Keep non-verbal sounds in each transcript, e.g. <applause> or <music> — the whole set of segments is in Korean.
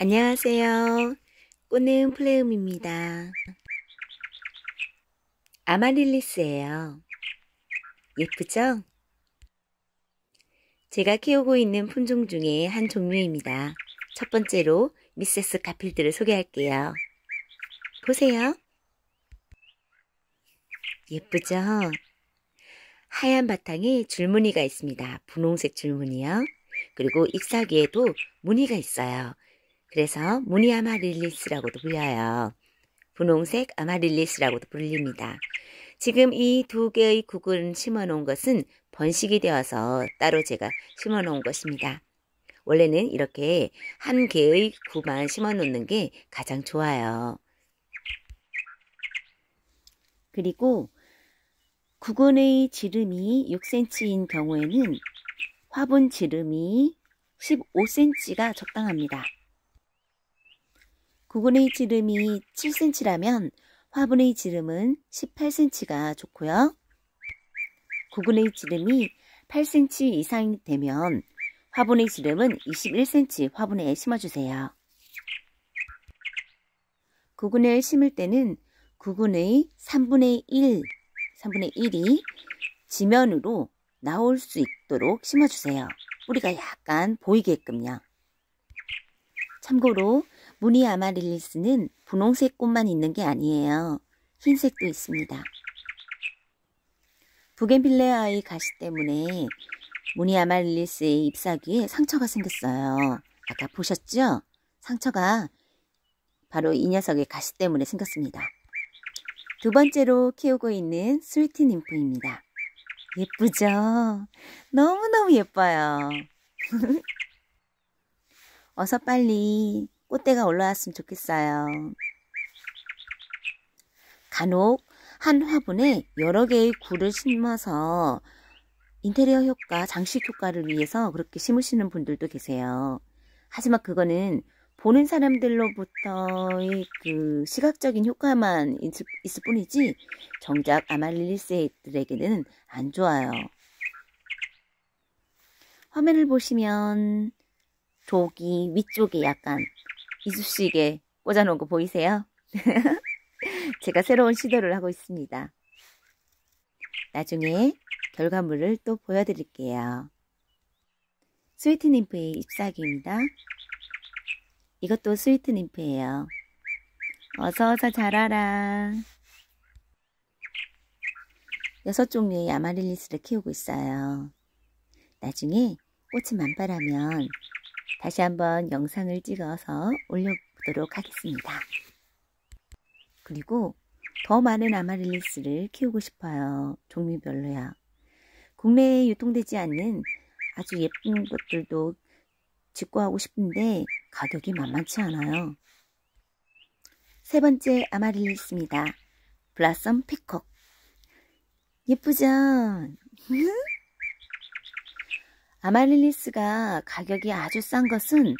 안녕하세요. 꾸는 플레음입니다. 아마릴리스예요. 예쁘죠? 제가 키우고 있는 품종 중에 한 종류입니다. 첫 번째로 미세스 가필드를 소개할게요. 보세요. 예쁘죠? 하얀 바탕에 줄무늬가 있습니다. 분홍색 줄무늬요. 그리고 잎사귀에도 무늬가 있어요. 그래서 무늬 아마릴리스라고도 불려요. 분홍색 아마릴리스라고도 불립니다. 지금 이 두 개의 국을 심어놓은 것은 번식이 되어서 따로 제가 심어놓은 것입니다. 원래는 이렇게 한 개의 구만 심어놓는 게 가장 좋아요. 그리고 구근의 지름이 6cm인 경우에는 화분 지름이 15cm가 적당합니다. 구근의 지름이 7cm라면 화분의 지름은 18cm가 좋고요. 구근의 지름이 8cm 이상이 되면 화분의 지름은 21cm 화분에 심어주세요. 구근의 심을 때는 구근의 3분의 1, 3분의 1이 지면으로 나올 수 있도록 심어주세요. 뿌리가 약간 보이게끔요. 참고로 무늬 아마릴리스는 분홍색 꽃만 있는 게 아니에요. 흰색도 있습니다. 부겐빌레아의 가시 때문에 무늬 아마릴리스의 잎사귀에 상처가 생겼어요. 아까 보셨죠? 상처가 바로 이 녀석의 가시 때문에 생겼습니다. 두 번째로 키우고 있는 스위티 님프입니다. 예쁘죠? 너무너무 예뻐요. <laughs> 어서 빨리 꽃대가 올라왔으면 좋겠어요. 간혹 한 화분에 여러 개의 굴을 심어서 인테리어 효과, 장식 효과를 위해서 그렇게 심으시는 분들도 계세요. 하지만 그거는 보는 사람들로부터의 그 시각적인 효과만 있을, 있을 뿐이지 정작 아말릴리스들에게는 안 좋아요. 화면을 보시면 조기 위쪽에 약간 이쑤시개 꽂아놓은 거 보이세요? <laughs> 제가 새로운 시도를 하고 있습니다. 나중에 결과물을 또 보여드릴게요. 스위트 님프의 잎사귀입니다. 이것도 스위트 님프예요. 어서 어서 자라라. 여섯 종류의 아마릴리스를 키우고 있어요. 나중에 꽃이 만발하면 다시 한번 영상을 찍어서 올려보도록 하겠습니다. 그리고 더 많은 아마릴리스를 키우고 싶어요. 종류별로야. 국내에 유통되지 않는 아주 예쁜 것들도 직구하고 싶은데 가격이 만만치 않아요. 세 번째 아마릴리스입니다. 블라썸 피콕. 예쁘죠? <laughs> 아말릴리스가 가격이 아주 싼 것은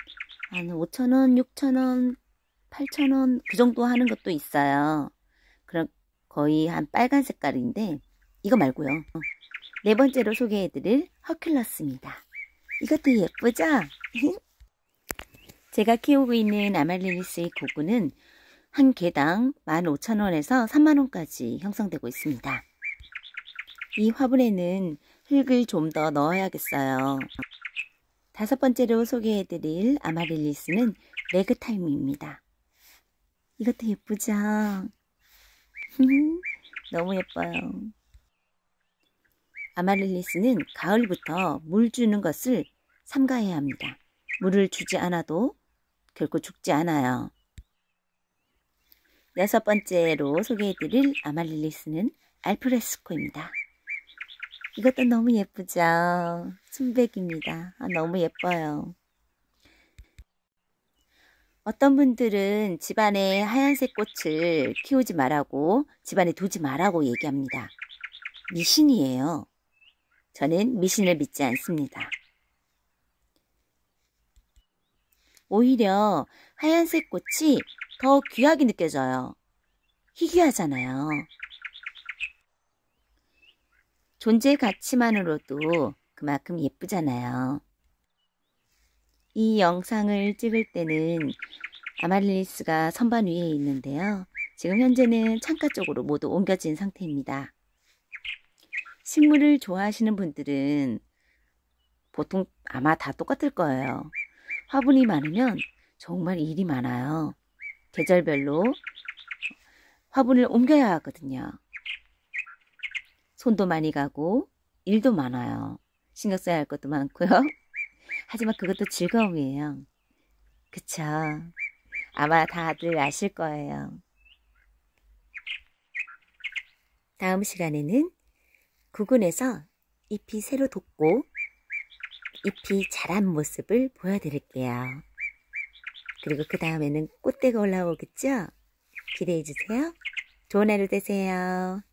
한 5,000원, 6,000원, 8,000원 그 정도 하는 것도 있어요. 그럼 거의 한 빨간 색깔인데 이거 말고요. 네 번째로 소개해드릴 허큘러스입니다. 이것도 예쁘죠? <laughs> 제가 키우고 있는 아말릴리스의 고구는 한 개당 15,000원에서 3만원까지 형성되고 있습니다. 이 화분에는 흙을 좀 더 넣어야겠어요. 다섯 번째로 소개해드릴 아마릴리스는 레그타임입니다. 이것도 예쁘죠? <laughs> 너무 예뻐요. 아마릴리스는 가을부터 물 주는 것을 삼가해야 합니다. 물을 주지 않아도 결코 죽지 않아요. 여섯 번째로 소개해드릴 아말릴리스는 알프레스코입니다. 이것도 너무 예쁘죠? 순백입니다. 아, 너무 예뻐요. 어떤 분들은 집안에 하얀색 꽃을 키우지 말라고 집안에 두지 말라고 얘기합니다. 미신이에요. 저는 미신을 믿지 않습니다. 오히려 하얀색 꽃이 더 귀하게 느껴져요. 희귀하잖아요. 존재 가치만으로도 그만큼 예쁘잖아요. 이 영상을 찍을 때는 아말리스가 선반 위에 있는데요. 지금 현재는 창가 쪽으로 모두 옮겨진 상태입니다. 식물을 좋아하시는 분들은 보통 아마 다 똑같을 거예요. 화분이 많으면 정말 일이 많아요. 계절별로 화분을 옮겨야 하거든요. 돈도 많이 가고 일도 많아요. 신경 써야 할 것도 많고요. <laughs> 하지만 그것도 즐거움이에요. 그쵸? 아마 다들 아실 거예요. 다음 시간에는 구근에서 잎이 새로 돋고 잎이 자란 모습을 보여드릴게요. 그리고 그 다음에는 꽃대가 올라오겠죠? 기대해주세요. 좋은 하루 되세요.